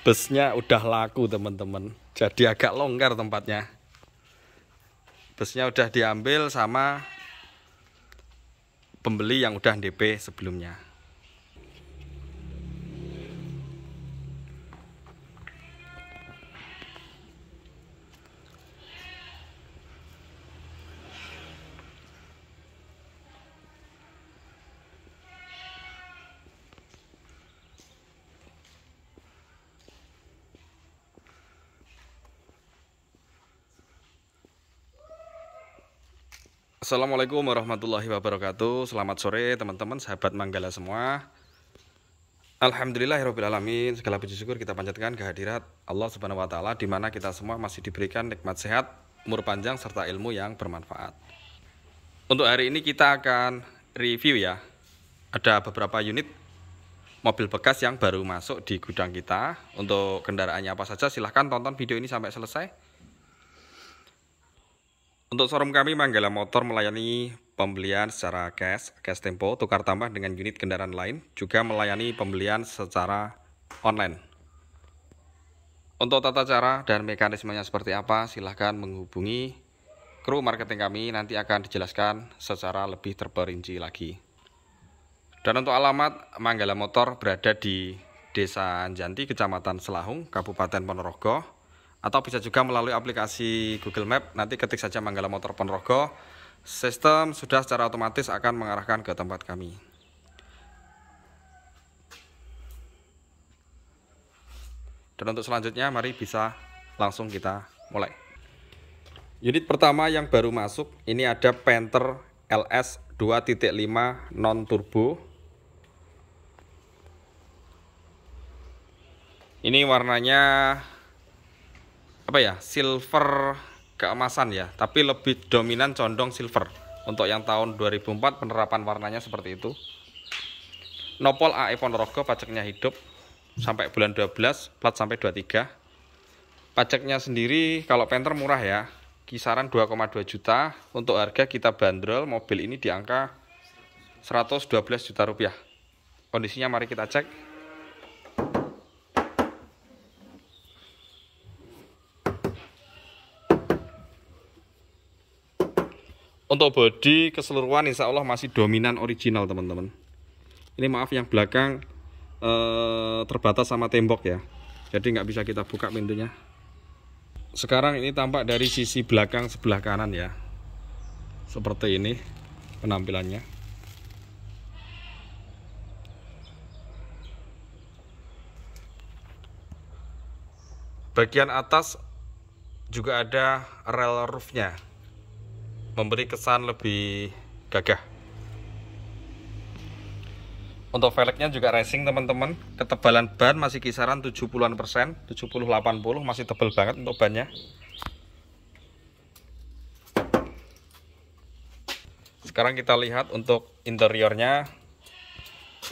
busnya udah laku teman-teman jadi agak longgar tempatnya busnya udah diambil sama pembeli yang udah DP sebelumnya Assalamualaikum warahmatullahi wabarakatuh Selamat sore teman-teman sahabat Manggala semua Alhamdulillahirrahmanirrahim ya Segala puji syukur kita panjatkan kehadirat Allah subhanahu wa ta'ala Dimana kita semua masih diberikan nikmat sehat, umur panjang, serta ilmu yang bermanfaat Untuk hari ini kita akan review ya Ada beberapa unit mobil bekas yang baru masuk di gudang kita Untuk kendaraannya apa saja silahkan tonton video ini sampai selesai untuk showroom kami Manggala Motor melayani pembelian secara cash, cash tempo, tukar tambah dengan unit kendaraan lain, juga melayani pembelian secara online. Untuk tata cara dan mekanismenya seperti apa, silahkan menghubungi kru marketing kami, nanti akan dijelaskan secara lebih terperinci lagi. Dan untuk alamat, Manggala Motor berada di Desa Anjanti, Kecamatan Selahung, Kabupaten Ponorogo, atau bisa juga melalui aplikasi Google Map nanti ketik saja Manggala Motor Ponorogo sistem sudah secara otomatis akan mengarahkan ke tempat kami dan untuk selanjutnya mari bisa langsung kita mulai unit pertama yang baru masuk ini ada Panther LS 2.5 non turbo ini warnanya apa ya silver keemasan ya tapi lebih dominan condong silver untuk yang tahun 2004 penerapan warnanya seperti itu Nopol AE Ponorogo pajaknya hidup sampai bulan 12 plat sampai 23 pajaknya sendiri kalau penter murah ya kisaran 2,2 juta untuk harga kita bandrol mobil ini di angka 112 juta rupiah kondisinya mari kita cek untuk body keseluruhan insya Allah masih dominan original teman-teman ini maaf yang belakang eh, terbatas sama tembok ya jadi nggak bisa kita buka pintunya sekarang ini tampak dari sisi belakang sebelah kanan ya seperti ini penampilannya bagian atas juga ada rel roofnya memberi kesan lebih gagah untuk velgnya juga racing teman-teman ketebalan ban masih kisaran 70-an persen 70-80 masih tebal banget untuk bannya sekarang kita lihat untuk interiornya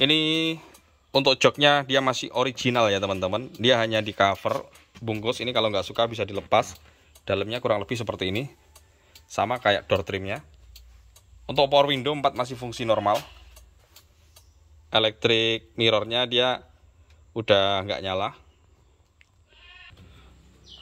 ini untuk joknya dia masih original ya teman-teman dia hanya di cover bungkus ini kalau nggak suka bisa dilepas dalamnya kurang lebih seperti ini sama kayak door trimnya untuk power window 4 masih fungsi normal elektrik mirrornya dia udah nggak nyala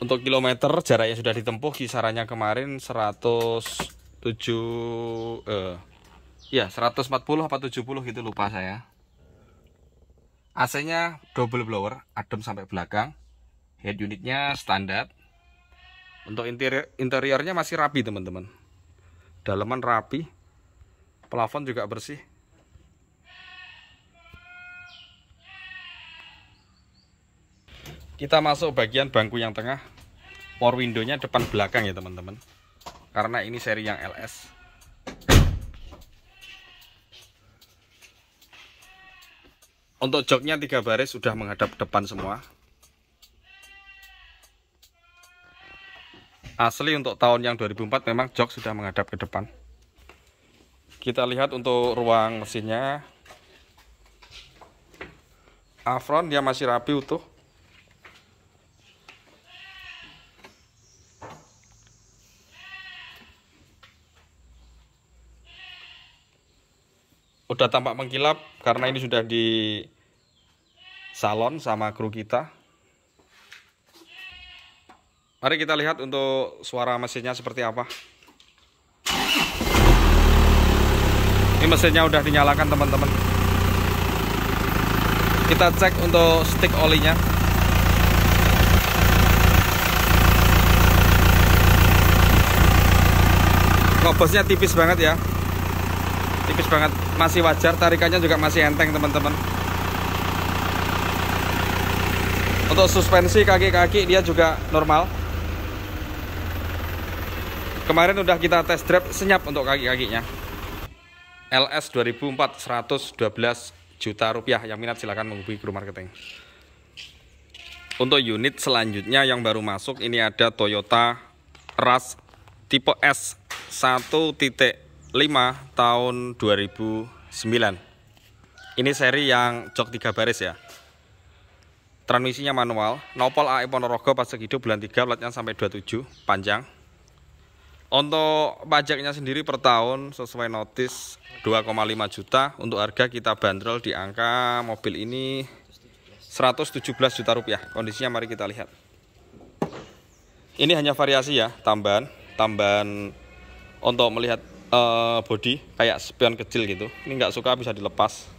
untuk kilometer jaraknya sudah ditempuh kisarannya kemarin 107 eh, ya 140 apa 70 gitu lupa saya AC nya double blower adem sampai belakang head unitnya standar untuk interior interiornya masih rapi teman-teman. Dalaman rapi. Plafon juga bersih. Kita masuk bagian bangku yang tengah. Power window-nya depan belakang ya teman-teman. Karena ini seri yang LS. Untuk joknya tiga baris sudah menghadap depan semua. asli untuk tahun yang 2004 memang jok sudah menghadap ke depan kita lihat untuk ruang mesinnya afron dia masih rapi utuh udah tampak mengkilap karena ini sudah di salon sama kru kita Mari kita lihat untuk suara mesinnya seperti apa. Ini mesinnya udah dinyalakan teman-teman. Kita cek untuk stick olinya. Kobosnya tipis banget ya. Tipis banget, masih wajar, tarikannya juga masih enteng teman-teman. Untuk suspensi kaki-kaki dia juga normal. Kemarin udah kita test drive senyap untuk kaki-kakinya. LS 2004 112 juta rupiah. Yang minat silahkan menghubungi kru marketing. Untuk unit selanjutnya yang baru masuk ini ada Toyota Rush tipe S 1.5 tahun 2009. Ini seri yang jok tiga baris ya. Transmisinya manual, nopol AE Ponorogo pas hidup bulan 3 platnya sampai 27 panjang. Untuk pajaknya sendiri per tahun sesuai notis 2,5 juta untuk harga kita bandrol di angka mobil ini 117 juta rupiah kondisinya mari kita lihat ini hanya variasi ya tambahan tambahan untuk melihat uh, body kayak spion kecil gitu ini nggak suka bisa dilepas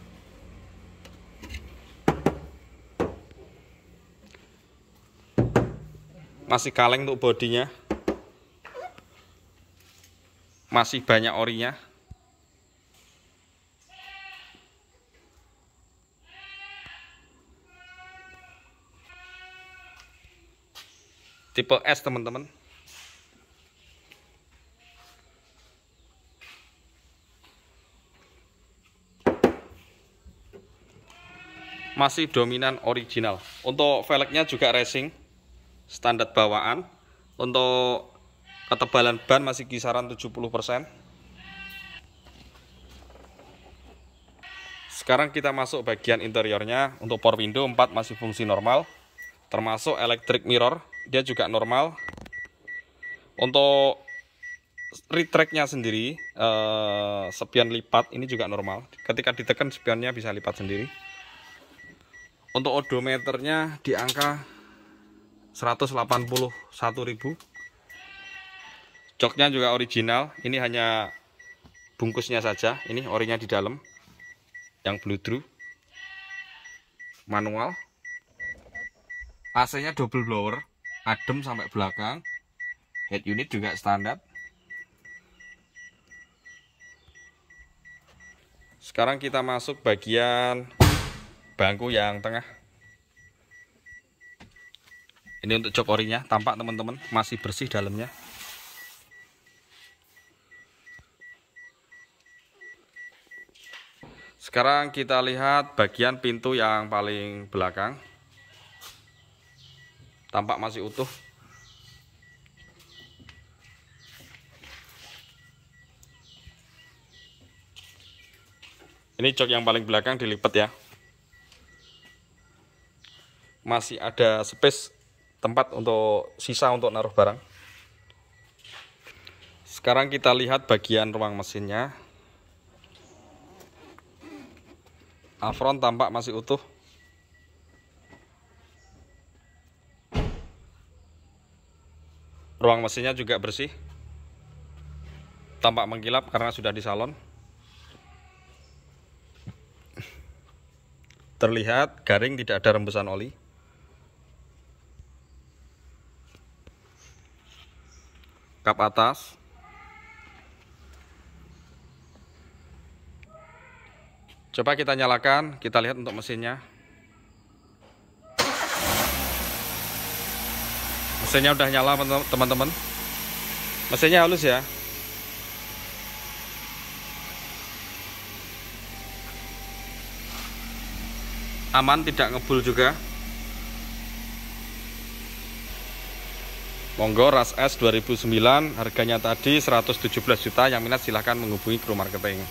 masih kaleng untuk bodinya masih banyak orinya tipe S teman-teman masih dominan original untuk velgnya juga racing standar bawaan untuk ketebalan ban masih kisaran 70% sekarang kita masuk bagian interiornya untuk power window 4 masih fungsi normal termasuk electric mirror dia juga normal untuk retracknya sendiri eh, sepian lipat ini juga normal ketika ditekan spionnya bisa lipat sendiri untuk odometernya di angka 181.000 joknya juga original ini hanya bungkusnya saja ini orinya di dalam yang true, manual AC nya double blower adem sampai belakang head unit juga standar sekarang kita masuk bagian bangku yang tengah ini untuk jok orinya tampak teman-teman masih bersih dalamnya Sekarang kita lihat bagian pintu yang paling belakang. Tampak masih utuh. Ini jok yang paling belakang dilipat ya. Masih ada space tempat untuk sisa untuk naruh barang. Sekarang kita lihat bagian ruang mesinnya. Afron tampak masih utuh. Ruang mesinnya juga bersih. Tampak mengkilap karena sudah di salon. Terlihat garing tidak ada rembesan oli. Kap atas Coba kita nyalakan, kita lihat untuk mesinnya. Mesinnya udah nyala teman-teman. Mesinnya halus ya. Aman, tidak ngebul juga. Monggo Ras S 2009 harganya tadi 117 juta yang minat silahkan menghubungi kru marketing.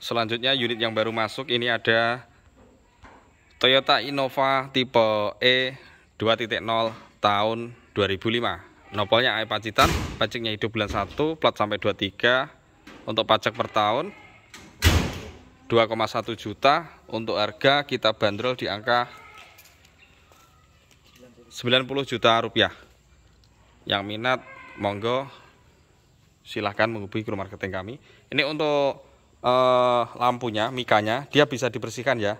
Selanjutnya unit yang baru masuk ini ada Toyota Innova tipe E 2.0 tahun 2005. Nopolnya AE Pacitan, pajaknya hidup bulan 1, plat sampai 23 untuk pajak per tahun. 2,1 juta untuk harga kita bandrol di angka 90 juta rupiah yang minat monggo silahkan menghubungi rumah marketing kami ini untuk uh, lampunya, mikanya, dia bisa dibersihkan ya.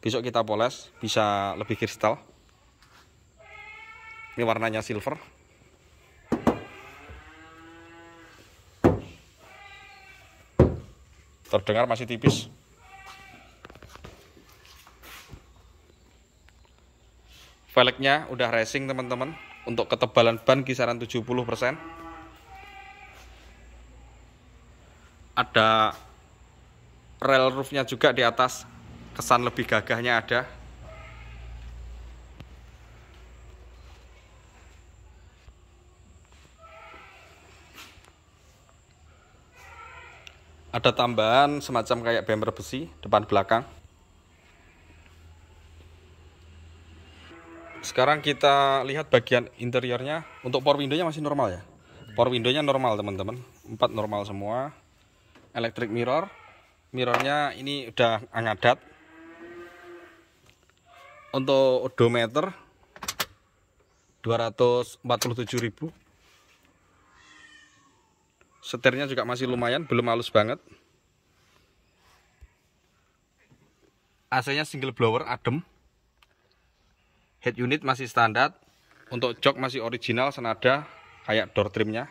Besok kita poles, bisa lebih kristal. Ini warnanya silver. Terdengar masih tipis. velgnya udah racing teman-teman untuk ketebalan ban kisaran 70% ada rel roofnya juga di atas kesan lebih gagahnya ada ada tambahan semacam kayak bemper besi depan belakang sekarang kita lihat bagian interiornya untuk power window nya masih normal ya power window nya normal teman-teman Empat normal semua electric mirror mirrornya ini udah ngadat untuk odometer 247.000 setirnya juga masih lumayan belum halus banget AC nya single blower adem head unit masih standar untuk jok masih original senada kayak door trimnya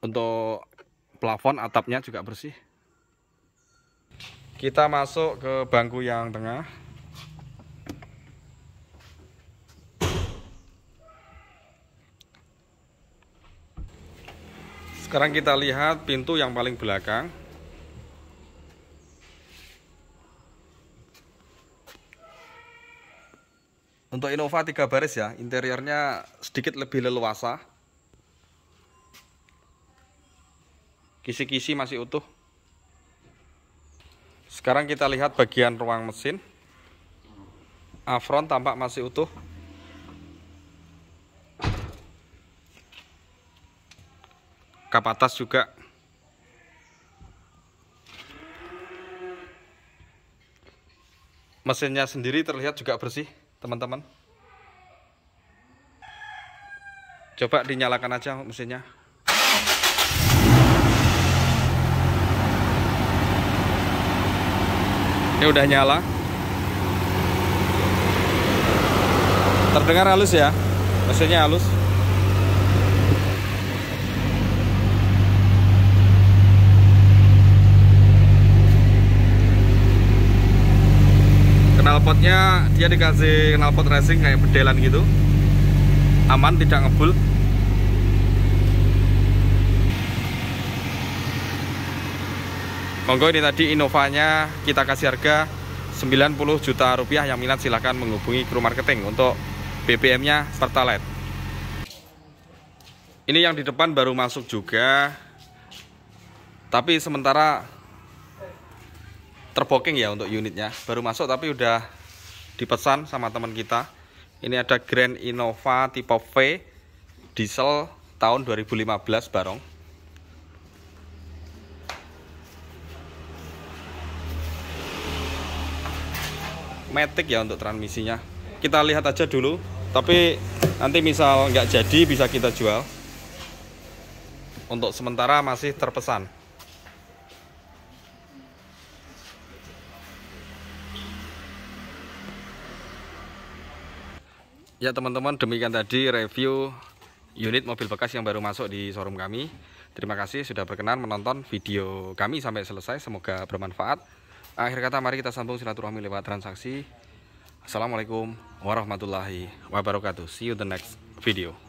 untuk plafon atapnya juga bersih kita masuk ke bangku yang tengah sekarang kita lihat pintu yang paling belakang untuk Innova 3 baris ya interiornya sedikit lebih leluasa kisi-kisi masih utuh sekarang kita lihat bagian ruang mesin afron tampak masih utuh kap atas juga mesinnya sendiri terlihat juga bersih teman-teman coba dinyalakan aja mesinnya Ini udah nyala. Terdengar halus ya? Mesinnya halus. Knalpotnya dia dikasih knalpot racing kayak pedelan gitu. Aman, tidak ngebul. monggo ini tadi Innovanya kita kasih harga 90 juta rupiah yang minat silahkan menghubungi kru marketing untuk BBM nya Pertalite ini yang di depan baru masuk juga tapi sementara terboking ya untuk unitnya baru masuk tapi udah dipesan sama teman kita ini ada Grand Innova tipe V diesel tahun 2015 barong Metik ya untuk transmisinya kita lihat aja dulu tapi nanti misal nggak jadi bisa kita jual untuk sementara masih terpesan ya teman-teman demikian tadi review unit mobil bekas yang baru masuk di showroom kami terima kasih sudah berkenan menonton video kami sampai selesai semoga bermanfaat Akhir kata mari kita sambung silaturahmi lewat transaksi. Assalamualaikum warahmatullahi wabarakatuh. See you the next video.